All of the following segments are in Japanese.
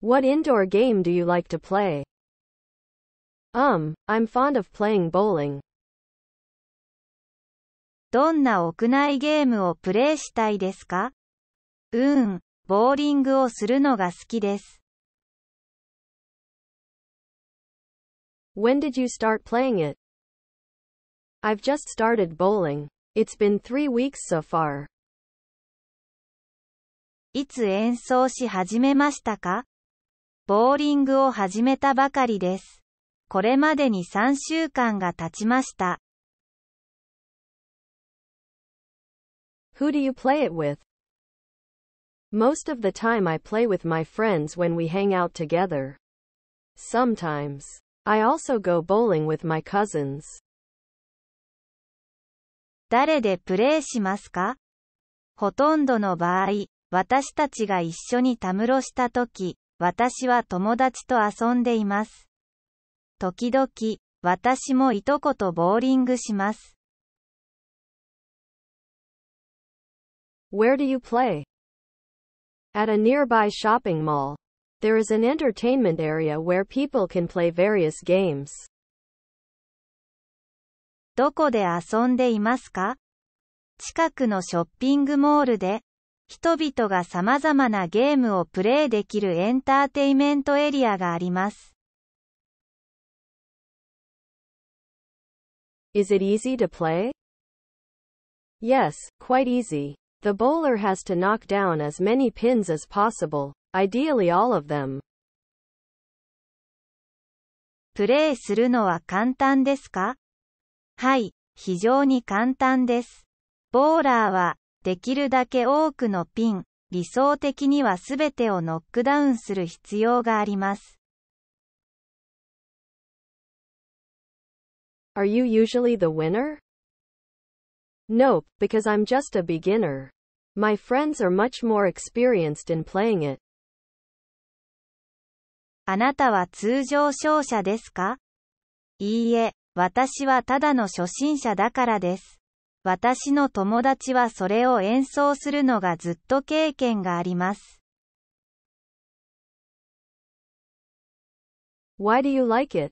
What indoor game do you like to play? Um, I'm fond of playing bowling. どんな屋内ゲームをプレイしたいですかうん、ボーリングをするのが好きです。When did you start playing it? I've just started bowling. It's been three weeks so far. いつ演奏し始めましたかボーリングを始めたばかりです。これまでに3週間が経ちました。Who do you play it with? Most of the time I play with my friends when we hang out together. Sometimes. I also go bowling with my cousins. 誰でプレーしますかほとんどの場合、私たちが一緒にたむろしたとき、私は友達と遊んでいます。時々、私もいとことボーリングします。Where do you play? At a nearby shopping mall. There is an entertainment area where people can play various games. どこで遊んでいますか近くのショッピングモールで、人々が様々なゲームをプレイできるエンターテイメントエリアがあります。Is it easy to play? Yes, quite easy. The bowler has to knock down as many pins as possible. ideally all of them. プレイするのは簡単ですかはい、非常に簡単です。ボーラーは、できるだけ多くのピン、理想的にはすべてをノックダウンする必要があります。Are you usually the winner? Nope, because I'm just a beginner. My friends are much more experienced in playing it. あなたは通常勝者ですかいいえ、私はただの初心者だからです。私の友達はそれを演奏するのがずっと経験があります。Why do you like it?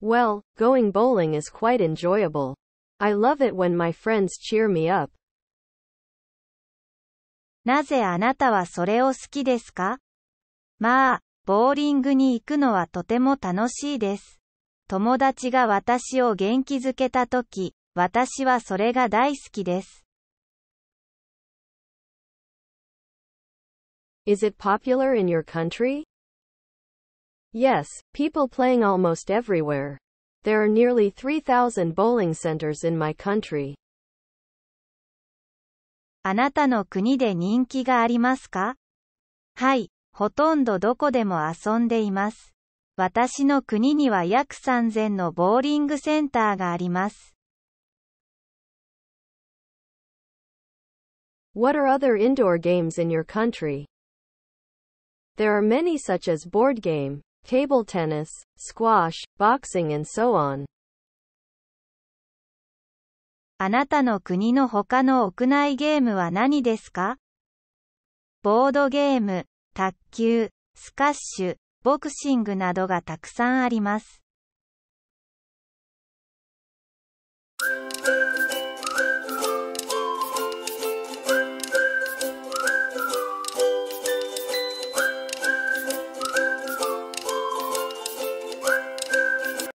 Well, going bowling is quite enjoyable. I love it when my friends cheer me up. なぜあなたはそれを好きですかまあ、ボーリングに行くのはとても楽しいです。友達が私を元気づけたとき、私はそれが大好きです。Is it popular in your country? Yes, people playing almost everywhere. There are nearly 3,000 bowling centers in my country. あなたの国で人気がありますかはい、ほとんどどこでも遊んでいます。私の国には約3000のボーリングセンターがあります。What are other indoor games in your country? There are many such as board game, table tennis, squash, boxing and so on. あなたの国の他の屋内ゲームは何ですかボードゲーム、卓球、スカッシュ、ボクシングなどがたくさんあります。